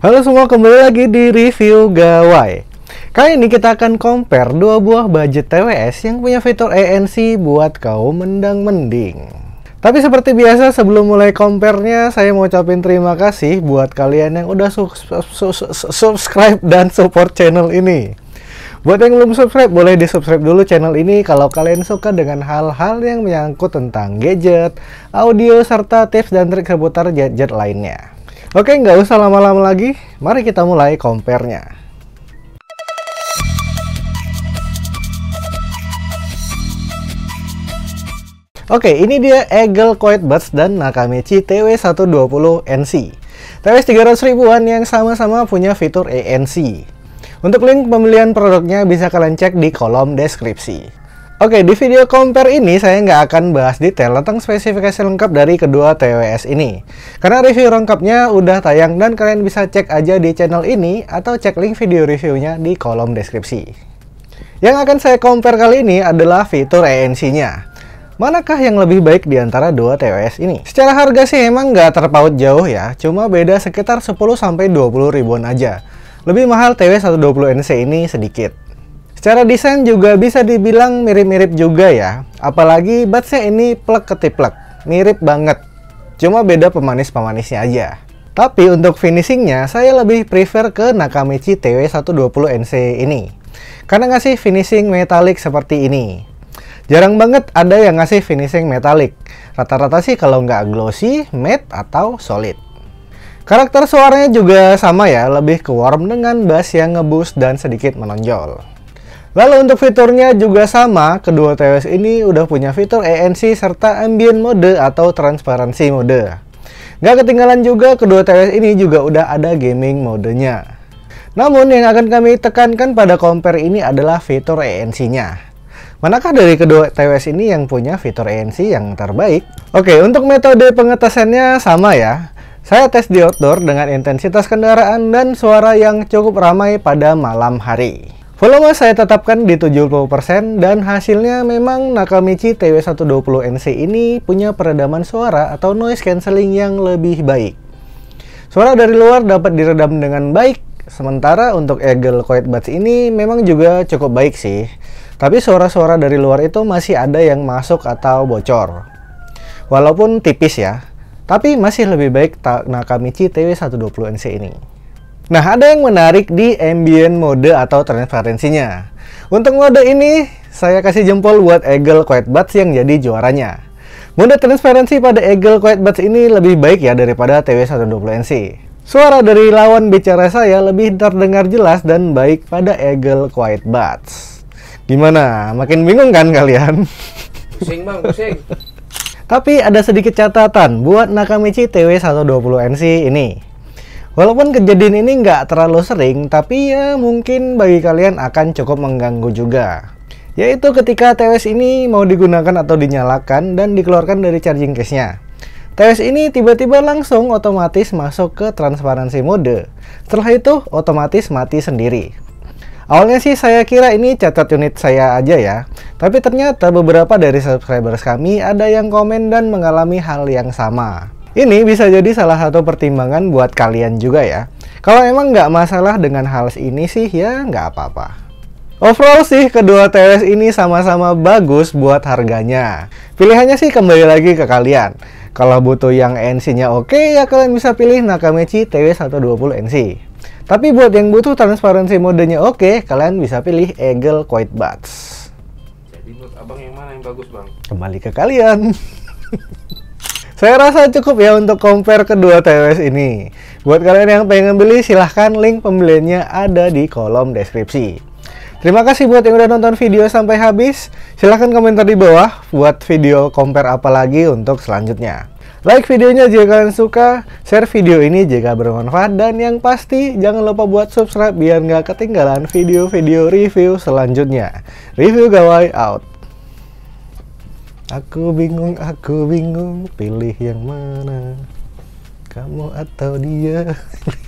Halo semua, kembali lagi di review gawai. Kali ini kita akan compare dua buah budget TWS yang punya fitur ANC buat kaum mendang-mending. Tapi seperti biasa sebelum mulai compare-nya, saya mau ucapin terima kasih buat kalian yang udah su su su subscribe dan support channel ini. Buat yang belum subscribe, boleh di-subscribe dulu channel ini kalau kalian suka dengan hal-hal yang menyangkut tentang gadget, audio, serta tips dan trik seputar gadget lainnya. Oke, nggak usah lama-lama lagi. Mari kita mulai compare-nya. Oke, ini dia Eagle Quiet Buds dan Nakamichi TW120NC. TWS 300 ribuan yang sama-sama punya fitur ANC. Untuk link pembelian produknya bisa kalian cek di kolom deskripsi. Oke, di video compare ini saya nggak akan bahas detail tentang spesifikasi lengkap dari kedua TWS ini. Karena review lengkapnya udah tayang dan kalian bisa cek aja di channel ini atau cek link video reviewnya di kolom deskripsi. Yang akan saya compare kali ini adalah fitur ANC-nya. Manakah yang lebih baik di antara dua TWS ini? Secara harga sih emang nggak terpaut jauh ya, cuma beda sekitar 10-20 ribuan aja. Lebih mahal tws 120NC ini sedikit. Secara desain juga bisa dibilang mirip-mirip juga ya. Apalagi batsnya ini plek ketiplek, mirip banget. Cuma beda pemanis-pemanisnya aja. Tapi untuk finishingnya, saya lebih prefer ke Nakamichi TW120NC ini. Karena ngasih finishing metalik seperti ini. Jarang banget ada yang ngasih finishing metalik. Rata-rata sih kalau nggak glossy, matte, atau solid. Karakter suaranya juga sama ya, lebih ke warm dengan bass yang ngebus dan sedikit menonjol. Lalu untuk fiturnya juga sama, kedua TWS ini udah punya fitur ANC serta ambient mode atau transparansi mode. Gak ketinggalan juga kedua TWS ini juga udah ada gaming modenya. Namun yang akan kami tekankan pada compare ini adalah fitur ANC-nya. Manakah dari kedua TWS ini yang punya fitur ANC yang terbaik? Oke, untuk metode pengetesannya sama ya. Saya tes di outdoor dengan intensitas kendaraan dan suara yang cukup ramai pada malam hari. Followers saya tetapkan di 70% dan hasilnya memang Nakamichi TW120NC ini punya peredaman suara atau noise cancelling yang lebih baik. Suara dari luar dapat diredam dengan baik, sementara untuk Eagle Quiet Buds ini memang juga cukup baik sih. Tapi suara-suara dari luar itu masih ada yang masuk atau bocor. Walaupun tipis ya, tapi masih lebih baik Nakamichi TW120NC ini. Nah, ada yang menarik di ambient mode atau transparensinya. Untuk mode ini, saya kasih jempol buat Eagle Quiet Buds yang jadi juaranya. Mode transparansi pada Eagle Quiet Buds ini lebih baik ya daripada TW120NC. Suara dari lawan bicara saya lebih terdengar jelas dan baik pada Eagle Quiet Buds. Gimana? Makin bingung kan kalian? Pusing bang, pusing. Tapi ada sedikit catatan buat Nakamichi TW120NC ini. Walaupun kejadian ini nggak terlalu sering, tapi ya mungkin bagi kalian akan cukup mengganggu juga. Yaitu ketika TWS ini mau digunakan atau dinyalakan dan dikeluarkan dari charging case-nya. TWS ini tiba-tiba langsung otomatis masuk ke transparansi mode. Setelah itu, otomatis mati sendiri. Awalnya sih saya kira ini catat unit saya aja ya, tapi ternyata beberapa dari subscribers kami ada yang komen dan mengalami hal yang sama. Ini bisa jadi salah satu pertimbangan buat kalian juga ya. Kalau emang nggak masalah dengan hal ini sih ya nggak apa-apa. Overall sih kedua TWS ini sama-sama bagus buat harganya. Pilihannya sih kembali lagi ke kalian. Kalau butuh yang NC-nya oke ya kalian bisa pilih Nakamichi TW120 NC. Tapi buat yang butuh transparansi modenya oke, kalian bisa pilih Eagle Quiet Buds. Jadi buat abang yang mana yang bagus bang? Kembali ke kalian. Saya rasa cukup ya untuk compare kedua TWS ini. Buat kalian yang pengen beli, silahkan link pembeliannya ada di kolom deskripsi. Terima kasih buat yang udah nonton video sampai habis. Silahkan komentar di bawah buat video compare apa lagi untuk selanjutnya. Like videonya jika kalian suka, share video ini jika bermanfaat, dan yang pasti jangan lupa buat subscribe biar nggak ketinggalan video-video review selanjutnya. Review Gawai out! Aku bingung, aku bingung pilih yang mana. Kamu atau dia?